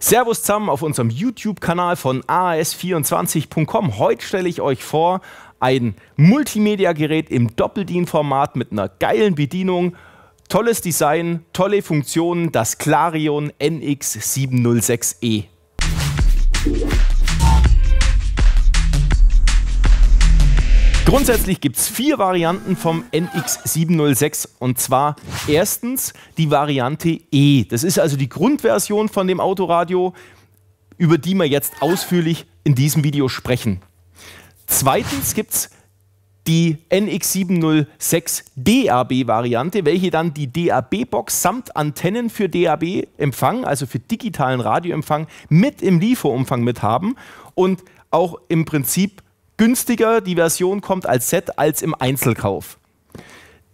Servus zusammen auf unserem YouTube-Kanal von as24.com. Heute stelle ich euch vor ein Multimedia-Gerät im Doppeldienformat mit einer geilen Bedienung, tolles Design, tolle Funktionen, das Clarion NX706E. Grundsätzlich gibt es vier Varianten vom NX706 und zwar erstens die Variante E. Das ist also die Grundversion von dem Autoradio, über die wir jetzt ausführlich in diesem Video sprechen. Zweitens gibt es die NX706 DAB-Variante, welche dann die DAB-Box samt Antennen für DAB-Empfang, also für digitalen Radioempfang, mit im Lieferumfang mit haben und auch im Prinzip günstiger die Version kommt als Set als im Einzelkauf.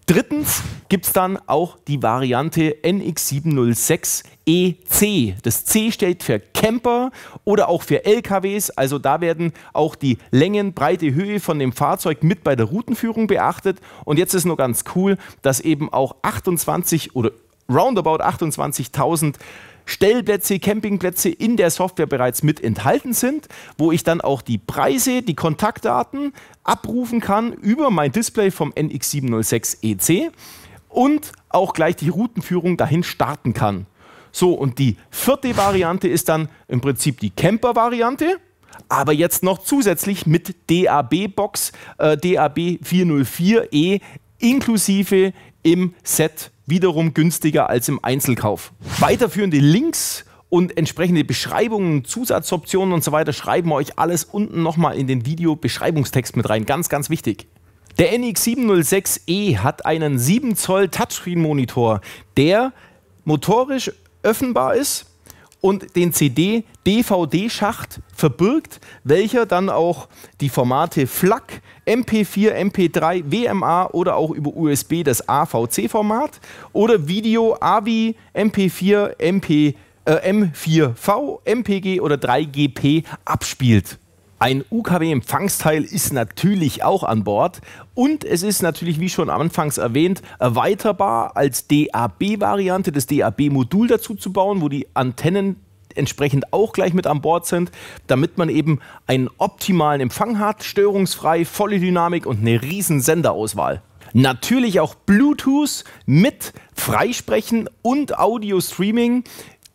Drittens gibt es dann auch die Variante NX706 EC. Das C steht für Camper oder auch für LKWs. Also da werden auch die Längen, Breite, Höhe von dem Fahrzeug mit bei der Routenführung beachtet. Und jetzt ist nur ganz cool, dass eben auch 28 oder roundabout 28.000 Stellplätze, Campingplätze in der Software bereits mit enthalten sind, wo ich dann auch die Preise, die Kontaktdaten abrufen kann über mein Display vom NX706 EC und auch gleich die Routenführung dahin starten kann. So, und die vierte Variante ist dann im Prinzip die Camper-Variante, aber jetzt noch zusätzlich mit DAB-Box äh, DAB 404E inklusive im Set wiederum günstiger als im Einzelkauf. Weiterführende Links und entsprechende Beschreibungen, Zusatzoptionen und so weiter schreiben wir euch alles unten nochmal in den Video-Beschreibungstext mit rein. Ganz, ganz wichtig. Der NX706E hat einen 7 Zoll Touchscreen-Monitor, der motorisch öffnbar ist und den CD-DVD-Schacht verbirgt, welcher dann auch die Formate FLAC, MP4, MP3, WMA oder auch über USB das AVC-Format oder Video, AVI, MP4, MP, äh, M4V, MPG oder 3GP abspielt. Ein UKW-Empfangsteil ist natürlich auch an Bord und es ist natürlich, wie schon anfangs erwähnt, erweiterbar als DAB-Variante, das DAB-Modul dazu zu bauen, wo die Antennen entsprechend auch gleich mit an Bord sind, damit man eben einen optimalen Empfang hat, störungsfrei, volle Dynamik und eine riesen Senderauswahl. Natürlich auch Bluetooth mit Freisprechen und Audio-Streaming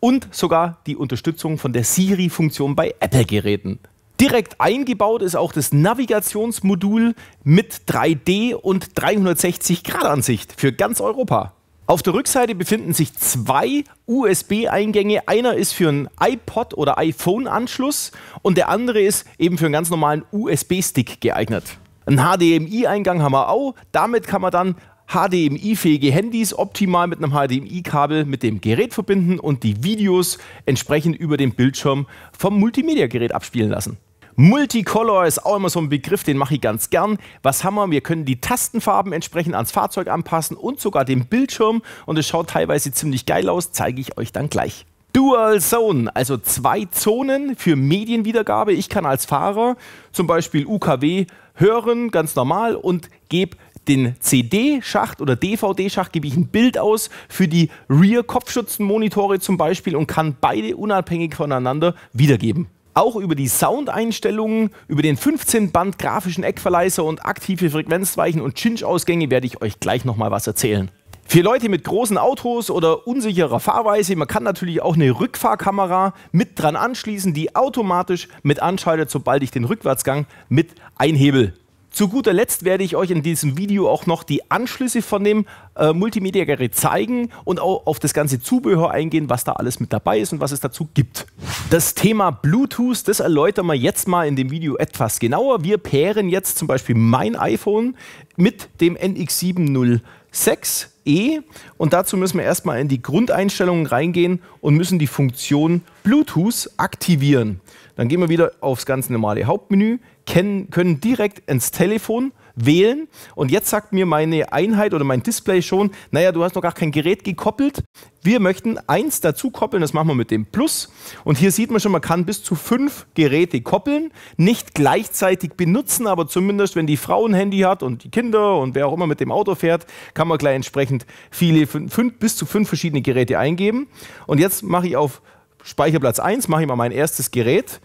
und sogar die Unterstützung von der Siri-Funktion bei Apple-Geräten. Direkt eingebaut ist auch das Navigationsmodul mit 3D und 360-Grad-Ansicht für ganz Europa. Auf der Rückseite befinden sich zwei USB-Eingänge. Einer ist für einen iPod- oder iPhone-Anschluss und der andere ist eben für einen ganz normalen USB-Stick geeignet. Einen HDMI-Eingang haben wir auch. Damit kann man dann HDMI-fähige Handys optimal mit einem HDMI-Kabel mit dem Gerät verbinden und die Videos entsprechend über den Bildschirm vom Multimedia-Gerät abspielen lassen. Multicolor ist auch immer so ein Begriff, den mache ich ganz gern. Was haben wir? Wir können die Tastenfarben entsprechend ans Fahrzeug anpassen und sogar den Bildschirm. Und es schaut teilweise ziemlich geil aus, zeige ich euch dann gleich. Dual Zone, also zwei Zonen für Medienwiedergabe. Ich kann als Fahrer zum Beispiel UKW hören, ganz normal, und gebe den CD-Schacht oder DVD-Schacht gebe ich ein Bild aus für die Rear-Kopfschützenmonitore zum Beispiel und kann beide unabhängig voneinander wiedergeben auch über die Soundeinstellungen, über den 15-Band grafischen Eckverleiser und aktive Frequenzweichen und Cinch-Ausgänge werde ich euch gleich nochmal was erzählen. Für Leute mit großen Autos oder unsicherer Fahrweise, man kann natürlich auch eine Rückfahrkamera mit dran anschließen, die automatisch mit anschaltet, sobald ich den Rückwärtsgang mit einhebel. Zu guter Letzt werde ich euch in diesem Video auch noch die Anschlüsse von dem äh, Multimedia-Gerät zeigen und auch auf das ganze Zubehör eingehen, was da alles mit dabei ist und was es dazu gibt. Das Thema Bluetooth, das erläutern wir jetzt mal in dem Video etwas genauer. Wir pären jetzt zum Beispiel mein iPhone mit dem NX706E und dazu müssen wir erstmal in die Grundeinstellungen reingehen und müssen die Funktion Bluetooth aktivieren. Dann gehen wir wieder aufs ganz normale Hauptmenü, kennen, können direkt ins Telefon wählen. Und jetzt sagt mir meine Einheit oder mein Display schon, naja, du hast noch gar kein Gerät gekoppelt. Wir möchten eins dazu koppeln, das machen wir mit dem Plus. Und hier sieht man schon, man kann bis zu fünf Geräte koppeln, nicht gleichzeitig benutzen, aber zumindest, wenn die Frau ein Handy hat und die Kinder und wer auch immer mit dem Auto fährt, kann man gleich entsprechend viele, fünf, bis zu fünf verschiedene Geräte eingeben. Und jetzt mache ich auf Speicherplatz 1, mache ich mal mein erstes Gerät.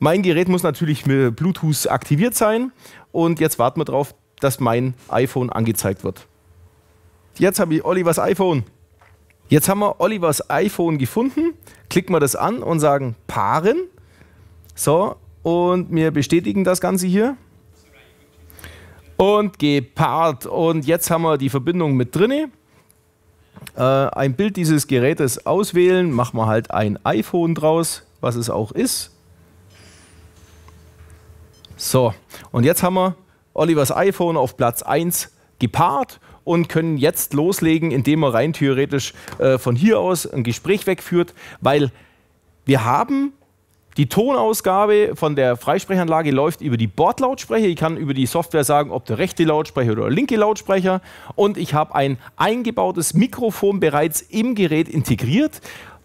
Mein Gerät muss natürlich mit Bluetooth aktiviert sein und jetzt warten wir darauf, dass mein iPhone angezeigt wird. Jetzt habe ich Olivers iPhone. Jetzt haben wir Olivers iPhone gefunden, klicken wir das an und sagen Paaren. So, und wir bestätigen das Ganze hier. Und gepaart. Und jetzt haben wir die Verbindung mit drin. Äh, ein Bild dieses Gerätes auswählen, machen wir halt ein iPhone draus, was es auch ist. So, und jetzt haben wir Olivers iPhone auf Platz 1 gepaart und können jetzt loslegen, indem er rein theoretisch äh, von hier aus ein Gespräch wegführt, weil wir haben die Tonausgabe von der Freisprechanlage läuft über die Bordlautsprecher. Ich kann über die Software sagen, ob der rechte Lautsprecher oder der linke Lautsprecher. Und ich habe ein eingebautes Mikrofon bereits im Gerät integriert.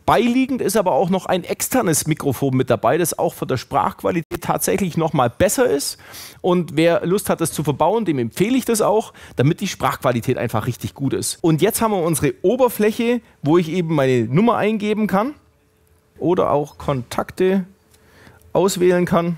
Beiliegend ist aber auch noch ein externes Mikrofon mit dabei, das auch von der Sprachqualität tatsächlich nochmal besser ist. Und wer Lust hat, das zu verbauen, dem empfehle ich das auch, damit die Sprachqualität einfach richtig gut ist. Und jetzt haben wir unsere Oberfläche, wo ich eben meine Nummer eingeben kann oder auch Kontakte auswählen kann.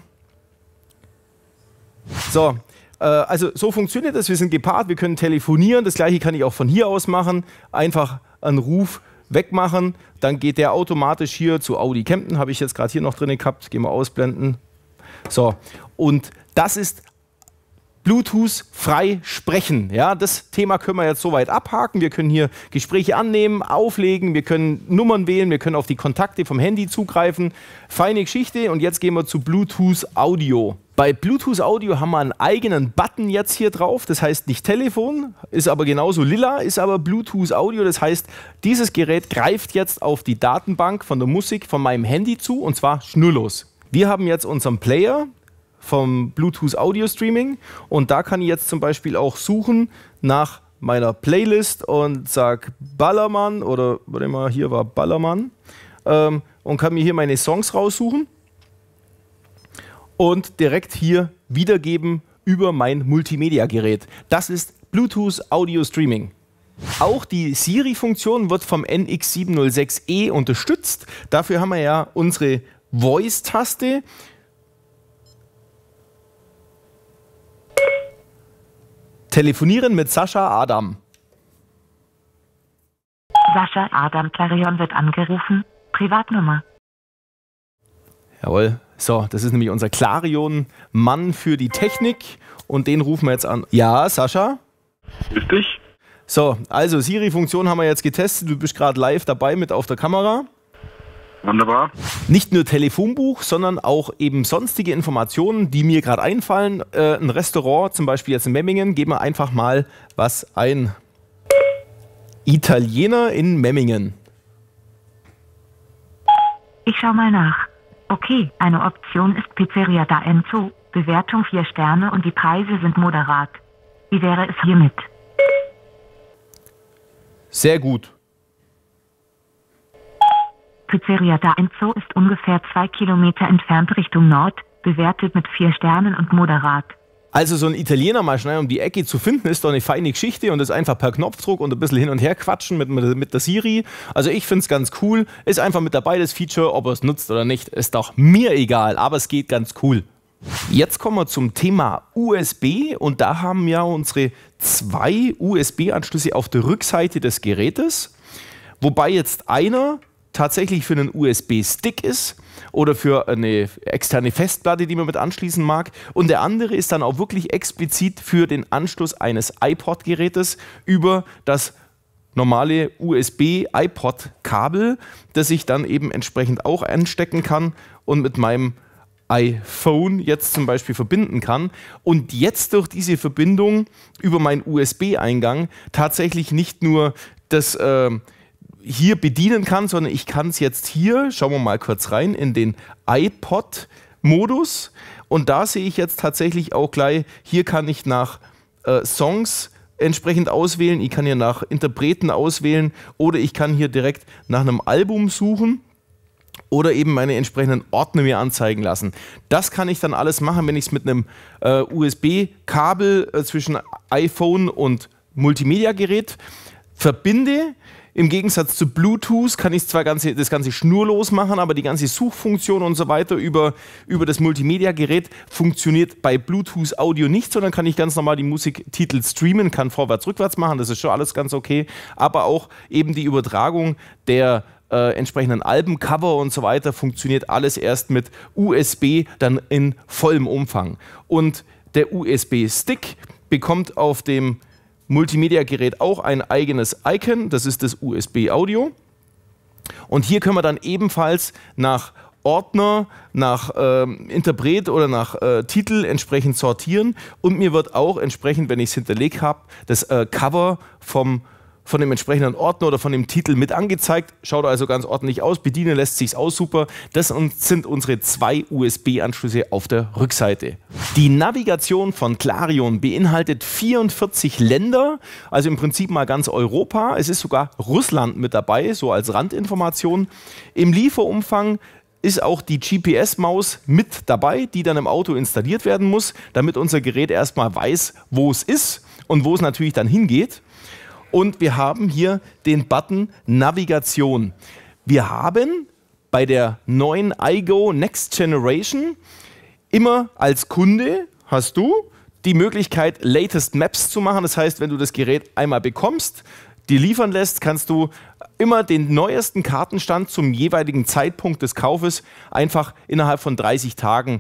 So, äh, also so funktioniert das. Wir sind gepaart, wir können telefonieren. Das gleiche kann ich auch von hier aus machen. Einfach einen Ruf wegmachen, dann geht der automatisch hier zu Audi Kempten, habe ich jetzt gerade hier noch drin gehabt, gehen wir ausblenden. So, und das ist Bluetooth frei sprechen. Ja, das Thema können wir jetzt soweit abhaken. Wir können hier Gespräche annehmen, auflegen, wir können Nummern wählen, wir können auf die Kontakte vom Handy zugreifen. Feine Geschichte und jetzt gehen wir zu Bluetooth Audio. Bei Bluetooth Audio haben wir einen eigenen Button jetzt hier drauf, das heißt nicht Telefon, ist aber genauso lila, ist aber Bluetooth Audio, das heißt, dieses Gerät greift jetzt auf die Datenbank von der Musik von meinem Handy zu und zwar schnurlos. Wir haben jetzt unseren Player vom Bluetooth Audio Streaming und da kann ich jetzt zum Beispiel auch suchen nach meiner Playlist und sag Ballermann oder warte mal, hier war Ballermann ähm, und kann mir hier meine Songs raussuchen und direkt hier wiedergeben über mein Multimedia-Gerät. Das ist Bluetooth Audio Streaming. Auch die Siri-Funktion wird vom NX706E unterstützt. Dafür haben wir ja unsere Voice-Taste. Telefonieren mit Sascha Adam. Sascha Adam Clarion wird angerufen. Privatnummer. Jawohl, so, das ist nämlich unser Klarion-Mann für die Technik und den rufen wir jetzt an. Ja, Sascha? Grüß dich. So, also Siri-Funktion haben wir jetzt getestet. Du bist gerade live dabei mit auf der Kamera. Wunderbar. Nicht nur Telefonbuch, sondern auch eben sonstige Informationen, die mir gerade einfallen. Äh, ein Restaurant, zum Beispiel jetzt in Memmingen, geben wir einfach mal was ein. Italiener in Memmingen. Ich schau mal nach. Okay, eine Option ist Pizzeria da Enzo, Bewertung 4 Sterne und die Preise sind moderat. Wie wäre es hiermit? Sehr gut. Pizzeria da Enzo ist ungefähr 2 Kilometer entfernt Richtung Nord, bewertet mit 4 Sternen und moderat. Also so ein Italiener mal schnell um die Ecke zu finden, ist doch eine feine Geschichte und das einfach per Knopfdruck und ein bisschen hin und her quatschen mit, mit, mit der Siri. Also ich finde es ganz cool. Ist einfach mit dabei das Feature, ob er es nutzt oder nicht, ist doch mir egal, aber es geht ganz cool. Jetzt kommen wir zum Thema USB und da haben ja unsere zwei USB-Anschlüsse auf der Rückseite des Gerätes, wobei jetzt einer tatsächlich für einen USB-Stick ist oder für eine externe Festplatte, die man mit anschließen mag. Und der andere ist dann auch wirklich explizit für den Anschluss eines iPod-Gerätes über das normale USB-iPod-Kabel, das ich dann eben entsprechend auch anstecken kann und mit meinem iPhone jetzt zum Beispiel verbinden kann und jetzt durch diese Verbindung über meinen USB-Eingang tatsächlich nicht nur das äh, hier bedienen kann, sondern ich kann es jetzt hier, schauen wir mal kurz rein, in den iPod-Modus. Und da sehe ich jetzt tatsächlich auch gleich, hier kann ich nach äh, Songs entsprechend auswählen, ich kann hier nach Interpreten auswählen oder ich kann hier direkt nach einem Album suchen oder eben meine entsprechenden Ordner mir anzeigen lassen. Das kann ich dann alles machen, wenn ich es mit einem äh, USB-Kabel äh, zwischen iPhone und Multimedia-Gerät verbinde. Im Gegensatz zu Bluetooth kann ich zwar ganze, das Ganze schnurlos machen, aber die ganze Suchfunktion und so weiter über, über das Multimedia-Gerät funktioniert bei Bluetooth Audio nicht, sondern kann ich ganz normal die Musiktitel streamen, kann vorwärts, rückwärts machen, das ist schon alles ganz okay. Aber auch eben die Übertragung der äh, entsprechenden Albencover und so weiter funktioniert alles erst mit USB dann in vollem Umfang. Und der USB-Stick bekommt auf dem Multimedia-Gerät auch ein eigenes Icon, das ist das USB Audio. Und hier können wir dann ebenfalls nach Ordner, nach äh, Interpret oder nach äh, Titel entsprechend sortieren. Und mir wird auch entsprechend, wenn ich es hinterlegt habe, das äh, Cover vom von dem entsprechenden Ordner oder von dem Titel mit angezeigt. Schaut also ganz ordentlich aus. Bedienen lässt sich's aus super. Das sind unsere zwei USB-Anschlüsse auf der Rückseite. Die Navigation von Clarion beinhaltet 44 Länder, also im Prinzip mal ganz Europa. Es ist sogar Russland mit dabei, so als Randinformation. Im Lieferumfang ist auch die GPS-Maus mit dabei, die dann im Auto installiert werden muss, damit unser Gerät erstmal weiß, wo es ist und wo es natürlich dann hingeht. Und wir haben hier den Button Navigation. Wir haben bei der neuen iGo Next Generation immer als Kunde hast du die Möglichkeit, Latest Maps zu machen. Das heißt, wenn du das Gerät einmal bekommst, die liefern lässt, kannst du immer den neuesten Kartenstand zum jeweiligen Zeitpunkt des Kaufes einfach innerhalb von 30 Tagen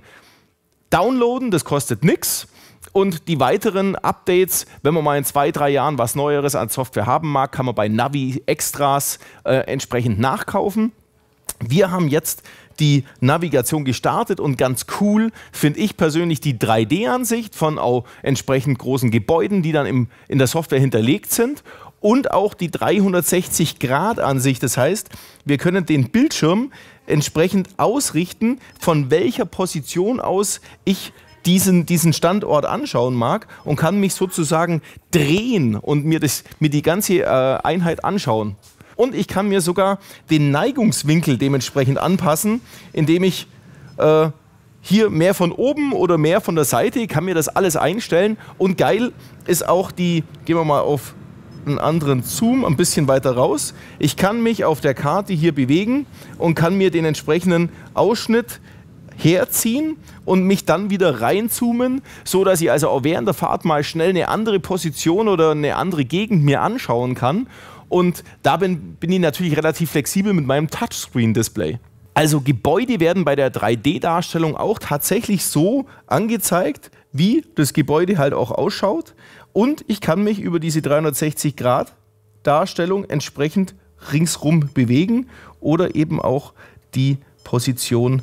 downloaden. Das kostet nichts. Und die weiteren Updates, wenn man mal in zwei, drei Jahren was Neueres an Software haben mag, kann man bei Navi Extras äh, entsprechend nachkaufen. Wir haben jetzt die Navigation gestartet und ganz cool finde ich persönlich die 3D-Ansicht von auch entsprechend großen Gebäuden, die dann im, in der Software hinterlegt sind und auch die 360-Grad-Ansicht. Das heißt, wir können den Bildschirm entsprechend ausrichten, von welcher Position aus ich diesen, diesen Standort anschauen mag und kann mich sozusagen drehen und mir, das, mir die ganze äh, Einheit anschauen. Und ich kann mir sogar den Neigungswinkel dementsprechend anpassen, indem ich äh, hier mehr von oben oder mehr von der Seite, kann mir das alles einstellen. Und geil ist auch die, gehen wir mal auf einen anderen Zoom, ein bisschen weiter raus. Ich kann mich auf der Karte hier bewegen und kann mir den entsprechenden Ausschnitt herziehen und mich dann wieder reinzoomen, so dass ich also auch während der Fahrt mal schnell eine andere Position oder eine andere Gegend mir anschauen kann. Und da bin, bin ich natürlich relativ flexibel mit meinem Touchscreen-Display. Also Gebäude werden bei der 3D-Darstellung auch tatsächlich so angezeigt, wie das Gebäude halt auch ausschaut. Und ich kann mich über diese 360-Grad-Darstellung entsprechend ringsrum bewegen oder eben auch die Position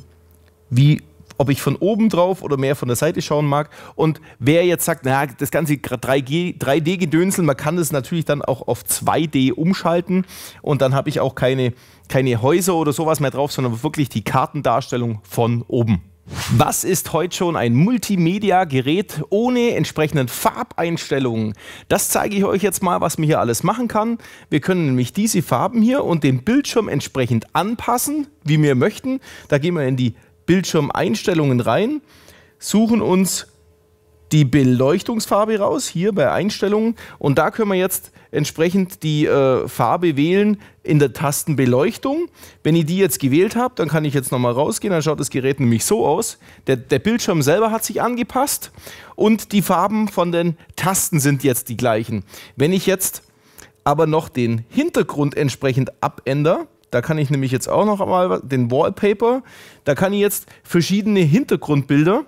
wie ob ich von oben drauf oder mehr von der Seite schauen mag. Und wer jetzt sagt, naja, das ganze 3D-Gedönsel, man kann das natürlich dann auch auf 2D umschalten und dann habe ich auch keine, keine Häuser oder sowas mehr drauf, sondern wirklich die Kartendarstellung von oben. Was ist heute schon ein Multimedia-Gerät ohne entsprechenden Farbeinstellungen? Das zeige ich euch jetzt mal, was man hier alles machen kann. Wir können nämlich diese Farben hier und den Bildschirm entsprechend anpassen, wie wir möchten. Da gehen wir in die Bildschirmeinstellungen rein, suchen uns die Beleuchtungsfarbe raus, hier bei Einstellungen. Und da können wir jetzt entsprechend die äh, Farbe wählen in der Tastenbeleuchtung. Wenn ich die jetzt gewählt habe, dann kann ich jetzt nochmal rausgehen, dann schaut das Gerät nämlich so aus. Der, der Bildschirm selber hat sich angepasst und die Farben von den Tasten sind jetzt die gleichen. Wenn ich jetzt aber noch den Hintergrund entsprechend abändere, da kann ich nämlich jetzt auch noch mal den Wallpaper. Da kann ich jetzt verschiedene Hintergrundbilder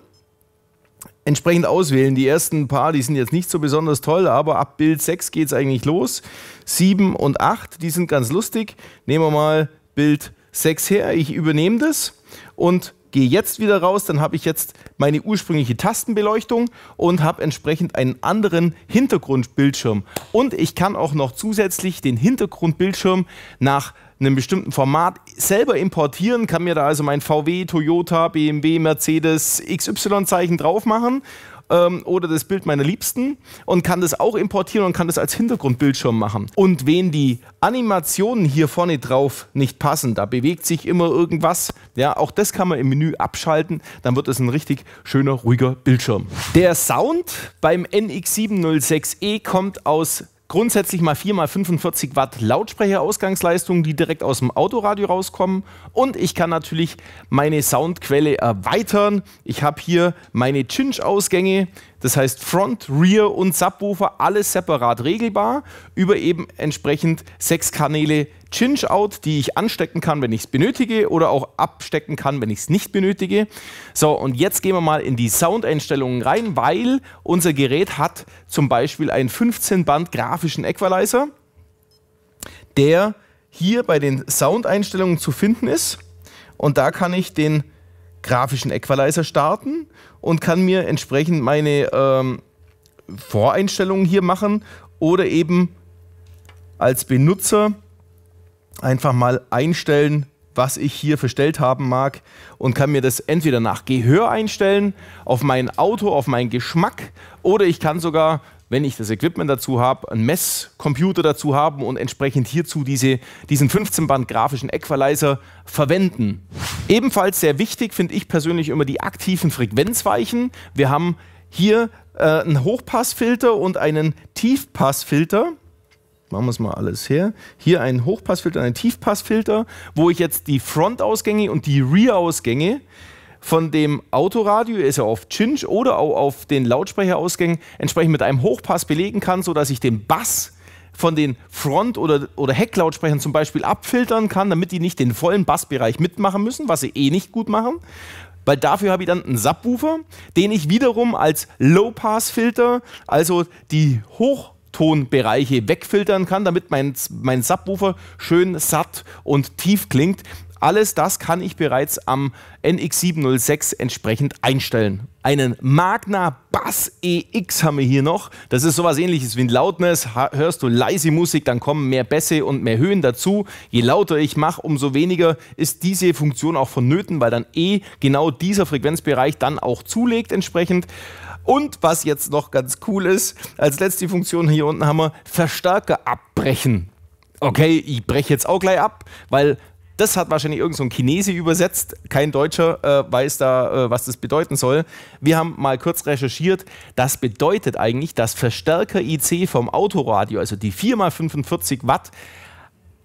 entsprechend auswählen. Die ersten paar, die sind jetzt nicht so besonders toll, aber ab Bild 6 geht es eigentlich los. 7 und 8, die sind ganz lustig. Nehmen wir mal Bild 6 her. Ich übernehme das und gehe jetzt wieder raus, dann habe ich jetzt meine ursprüngliche Tastenbeleuchtung und habe entsprechend einen anderen Hintergrundbildschirm. Und ich kann auch noch zusätzlich den Hintergrundbildschirm nach einem bestimmten Format selber importieren, kann mir da also mein VW, Toyota, BMW, Mercedes, XY-Zeichen drauf machen ähm, oder das Bild meiner Liebsten und kann das auch importieren und kann das als Hintergrundbildschirm machen. Und wenn die Animationen hier vorne drauf nicht passen, da bewegt sich immer irgendwas, ja, auch das kann man im Menü abschalten, dann wird es ein richtig schöner, ruhiger Bildschirm. Der Sound beim NX706E kommt aus grundsätzlich mal 4x45 Watt Lautsprecherausgangsleistung, die direkt aus dem Autoradio rauskommen. Und ich kann natürlich meine Soundquelle erweitern. Ich habe hier meine Cinch-Ausgänge, das heißt Front, Rear und Subwoofer, alles separat regelbar über eben entsprechend sechs Kanäle Chinch out die ich anstecken kann, wenn ich es benötige oder auch abstecken kann, wenn ich es nicht benötige. So, und jetzt gehen wir mal in die Soundeinstellungen rein, weil unser Gerät hat zum Beispiel einen 15-Band grafischen Equalizer, der hier bei den Soundeinstellungen zu finden ist. Und da kann ich den grafischen Equalizer starten und kann mir entsprechend meine ähm, Voreinstellungen hier machen oder eben als Benutzer einfach mal einstellen, was ich hier verstellt haben mag und kann mir das entweder nach Gehör einstellen, auf mein Auto, auf meinen Geschmack oder ich kann sogar wenn ich das Equipment dazu habe, einen Messcomputer dazu haben und entsprechend hierzu diese, diesen 15-Band grafischen Equalizer verwenden. Ebenfalls sehr wichtig finde ich persönlich immer die aktiven Frequenzweichen. Wir haben hier äh, einen Hochpassfilter und einen Tiefpassfilter. Machen wir es mal alles her. Hier einen Hochpassfilter und einen Tiefpassfilter, wo ich jetzt die Frontausgänge und die Rear-Ausgänge von dem Autoradio, ist ja auf Cinch oder auch auf den Lautsprecherausgängen entsprechend mit einem Hochpass belegen kann, sodass ich den Bass von den Front- oder, oder Hecklautsprechern zum Beispiel abfiltern kann, damit die nicht den vollen Bassbereich mitmachen müssen, was sie eh nicht gut machen. Weil dafür habe ich dann einen Subwoofer, den ich wiederum als Low-Pass-Filter, also die Hochtonbereiche wegfiltern kann, damit mein, mein Subwoofer schön satt und tief klingt. Alles das kann ich bereits am NX706 entsprechend einstellen. Einen Magna Bass EX haben wir hier noch. Das ist sowas ähnliches wie ein Loudness. Hörst du leise Musik, dann kommen mehr Bässe und mehr Höhen dazu. Je lauter ich mache, umso weniger ist diese Funktion auch vonnöten, weil dann eh genau dieser Frequenzbereich dann auch zulegt entsprechend. Und was jetzt noch ganz cool ist, als letzte Funktion hier unten haben wir Verstärker abbrechen okay, ich breche jetzt auch gleich ab, weil das hat wahrscheinlich irgend so ein Chinese übersetzt. Kein Deutscher äh, weiß da, äh, was das bedeuten soll. Wir haben mal kurz recherchiert. Das bedeutet eigentlich, dass Verstärker IC vom Autoradio, also die 4x45 Watt,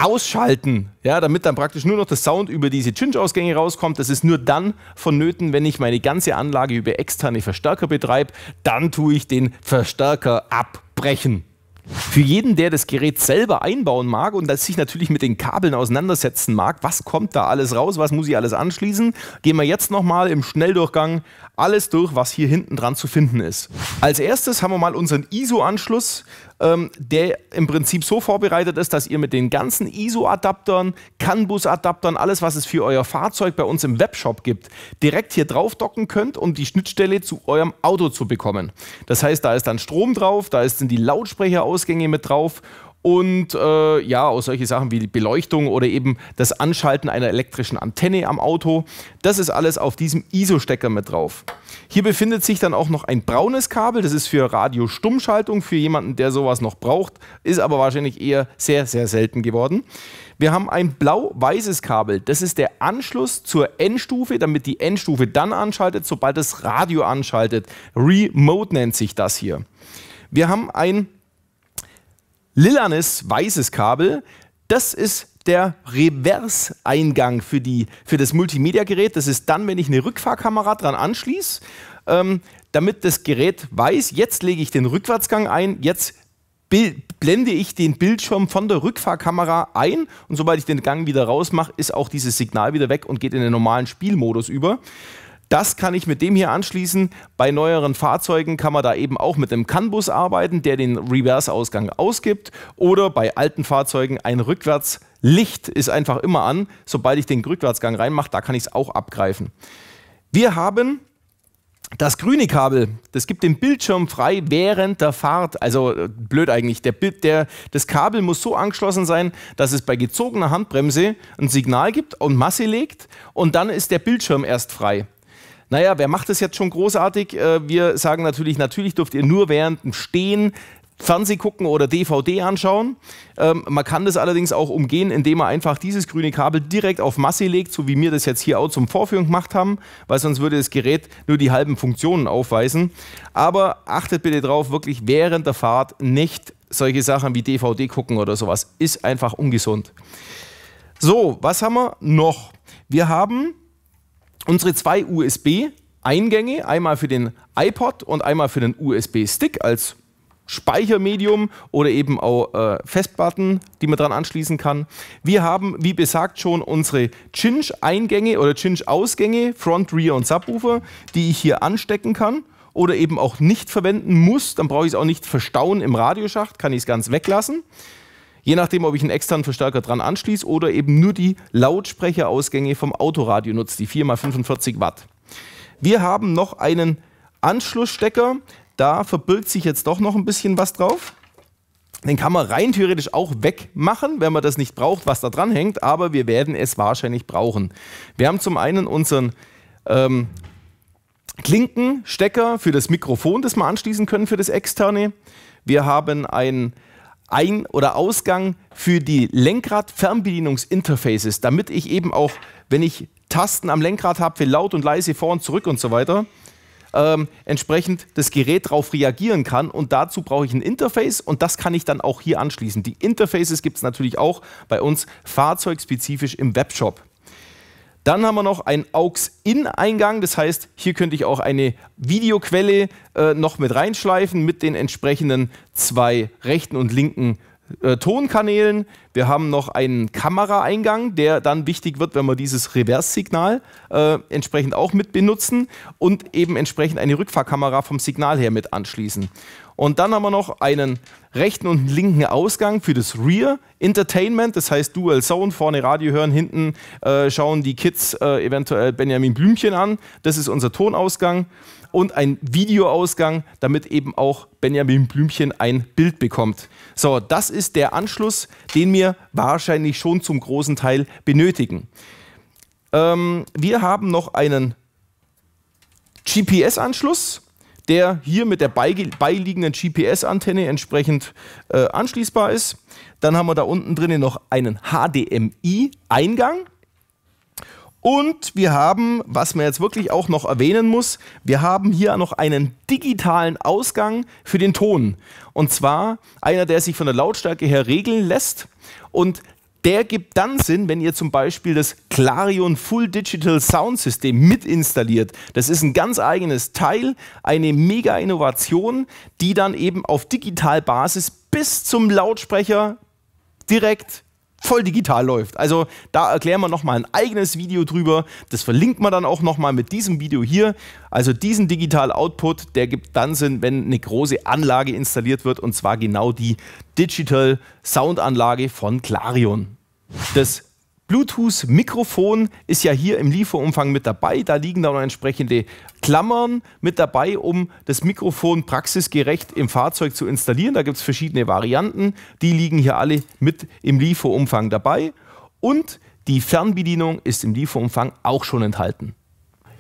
ausschalten, ja, damit dann praktisch nur noch der Sound über diese Cinch-Ausgänge rauskommt. Das ist nur dann vonnöten, wenn ich meine ganze Anlage über externe Verstärker betreibe. Dann tue ich den Verstärker abbrechen. Für jeden, der das Gerät selber einbauen mag und sich natürlich mit den Kabeln auseinandersetzen mag, was kommt da alles raus, was muss ich alles anschließen, gehen wir jetzt nochmal im Schnelldurchgang alles durch, was hier hinten dran zu finden ist. Als erstes haben wir mal unseren ISO-Anschluss, ähm, der im Prinzip so vorbereitet ist, dass ihr mit den ganzen ISO-Adaptern, CAN-Bus-Adaptern, alles, was es für euer Fahrzeug bei uns im Webshop gibt, direkt hier drauf docken könnt, um die Schnittstelle zu eurem Auto zu bekommen. Das heißt, da ist dann Strom drauf, da sind die Lautsprecherausgänge mit drauf und äh, ja, auch solche Sachen wie die Beleuchtung oder eben das Anschalten einer elektrischen Antenne am Auto. Das ist alles auf diesem ISO-Stecker mit drauf. Hier befindet sich dann auch noch ein braunes Kabel. Das ist für Radio-Stummschaltung, für jemanden, der sowas noch braucht. Ist aber wahrscheinlich eher sehr, sehr selten geworden. Wir haben ein blau-weißes Kabel. Das ist der Anschluss zur Endstufe, damit die Endstufe dann anschaltet, sobald das Radio anschaltet. Remote nennt sich das hier. Wir haben ein lilanes weißes Kabel. Das ist der Reverse-Eingang für, für das Multimedia-Gerät. Das ist dann, wenn ich eine Rückfahrkamera dran anschließe, ähm, damit das Gerät weiß, jetzt lege ich den Rückwärtsgang ein, jetzt blende ich den Bildschirm von der Rückfahrkamera ein und sobald ich den Gang wieder rausmache, ist auch dieses Signal wieder weg und geht in den normalen Spielmodus über. Das kann ich mit dem hier anschließen. Bei neueren Fahrzeugen kann man da eben auch mit einem CAN-Bus arbeiten, der den Reverse-Ausgang ausgibt oder bei alten Fahrzeugen ein Rückwärts- ausgang Licht ist einfach immer an. Sobald ich den Rückwärtsgang reinmache, da kann ich es auch abgreifen. Wir haben das grüne Kabel, das gibt den Bildschirm frei während der Fahrt. Also äh, blöd eigentlich. Der, der, das Kabel muss so angeschlossen sein, dass es bei gezogener Handbremse ein Signal gibt und Masse legt und dann ist der Bildschirm erst frei. Naja, wer macht das jetzt schon großartig? Äh, wir sagen natürlich, natürlich dürft ihr nur während dem Stehen Fernseh gucken oder DVD anschauen. Ähm, man kann das allerdings auch umgehen, indem man einfach dieses grüne Kabel direkt auf Masse legt, so wie wir das jetzt hier auch zum Vorführen gemacht haben, weil sonst würde das Gerät nur die halben Funktionen aufweisen. Aber achtet bitte darauf, wirklich während der Fahrt nicht solche Sachen wie DVD gucken oder sowas. Ist einfach ungesund. So, was haben wir noch? Wir haben unsere zwei USB-Eingänge, einmal für den iPod und einmal für den USB-Stick als Speichermedium oder eben auch äh, Festplatten, die man dran anschließen kann. Wir haben, wie besagt, schon unsere Cinch-Eingänge oder Cinch-Ausgänge, Front, Rear und Subwoofer, die ich hier anstecken kann oder eben auch nicht verwenden muss. Dann brauche ich es auch nicht verstauen im Radioschacht, kann ich es ganz weglassen. Je nachdem, ob ich einen externen Verstärker dran anschließe oder eben nur die Lautsprecherausgänge vom Autoradio nutze, die 4x45 Watt. Wir haben noch einen Anschlussstecker, da verbirgt sich jetzt doch noch ein bisschen was drauf. Den kann man rein theoretisch auch wegmachen, wenn man das nicht braucht, was da dran hängt, aber wir werden es wahrscheinlich brauchen. Wir haben zum einen unseren ähm, Klinkenstecker für das Mikrofon, das wir anschließen können für das externe. Wir haben einen ein- oder Ausgang für die Lenkrad-Fernbedienungsinterfaces, damit ich eben auch, wenn ich Tasten am Lenkrad habe für laut und leise, vor und zurück und so weiter, ähm, entsprechend das Gerät darauf reagieren kann. Und dazu brauche ich ein Interface und das kann ich dann auch hier anschließen. Die Interfaces gibt es natürlich auch bei uns fahrzeugspezifisch im Webshop. Dann haben wir noch einen AUX-In-Eingang, das heißt, hier könnte ich auch eine Videoquelle äh, noch mit reinschleifen mit den entsprechenden zwei rechten und linken äh, Tonkanälen. Wir haben noch einen Kameraeingang, der dann wichtig wird, wenn wir dieses Reverse-Signal äh, entsprechend auch mit benutzen und eben entsprechend eine Rückfahrkamera vom Signal her mit anschließen. Und dann haben wir noch einen rechten und linken Ausgang für das Rear Entertainment, das heißt Dual Zone, vorne Radio hören, hinten äh, schauen die Kids äh, eventuell Benjamin Blümchen an. Das ist unser Tonausgang und ein Videoausgang, damit eben auch Benjamin Blümchen ein Bild bekommt. So, das ist der Anschluss, den wir wahrscheinlich schon zum großen Teil benötigen. Ähm, wir haben noch einen GPS-Anschluss, der hier mit der beiliegenden GPS-Antenne entsprechend äh, anschließbar ist. Dann haben wir da unten drinnen noch einen HDMI-Eingang und wir haben, was man jetzt wirklich auch noch erwähnen muss, wir haben hier noch einen digitalen Ausgang für den Ton. Und zwar einer, der sich von der Lautstärke her regeln lässt. Und der gibt dann Sinn, wenn ihr zum Beispiel das Clarion Full Digital Sound System mit installiert. Das ist ein ganz eigenes Teil, eine mega Innovation, die dann eben auf Digitalbasis bis zum Lautsprecher direkt voll digital läuft. Also da erklären wir nochmal ein eigenes Video drüber. Das verlinkt man dann auch nochmal mit diesem Video hier. Also diesen digital Output, der gibt dann Sinn, wenn eine große Anlage installiert wird und zwar genau die Digital Sound Anlage von Clarion. Das Bluetooth-Mikrofon ist ja hier im Lieferumfang mit dabei. Da liegen dann entsprechende Klammern mit dabei, um das Mikrofon praxisgerecht im Fahrzeug zu installieren. Da gibt es verschiedene Varianten. Die liegen hier alle mit im Lieferumfang dabei. Und die Fernbedienung ist im Lieferumfang auch schon enthalten.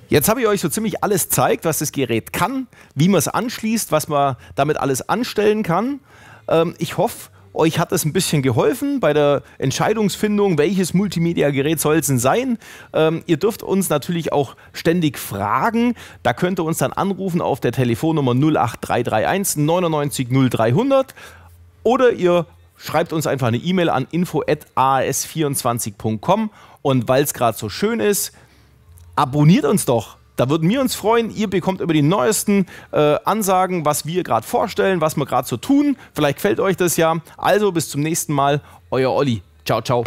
Jetzt habe ich euch so ziemlich alles zeigt, was das Gerät kann, wie man es anschließt, was man damit alles anstellen kann. Ähm, ich hoffe, euch hat es ein bisschen geholfen bei der Entscheidungsfindung, welches Multimedia-Gerät soll es denn sein. Ähm, ihr dürft uns natürlich auch ständig fragen. Da könnt ihr uns dann anrufen auf der Telefonnummer 08331 99 0300 oder ihr schreibt uns einfach eine E-Mail an info.as24.com und weil es gerade so schön ist, abonniert uns doch. Da würden wir uns freuen. Ihr bekommt über die neuesten äh, Ansagen, was wir gerade vorstellen, was wir gerade so tun. Vielleicht gefällt euch das ja. Also bis zum nächsten Mal. Euer Olli. Ciao, ciao.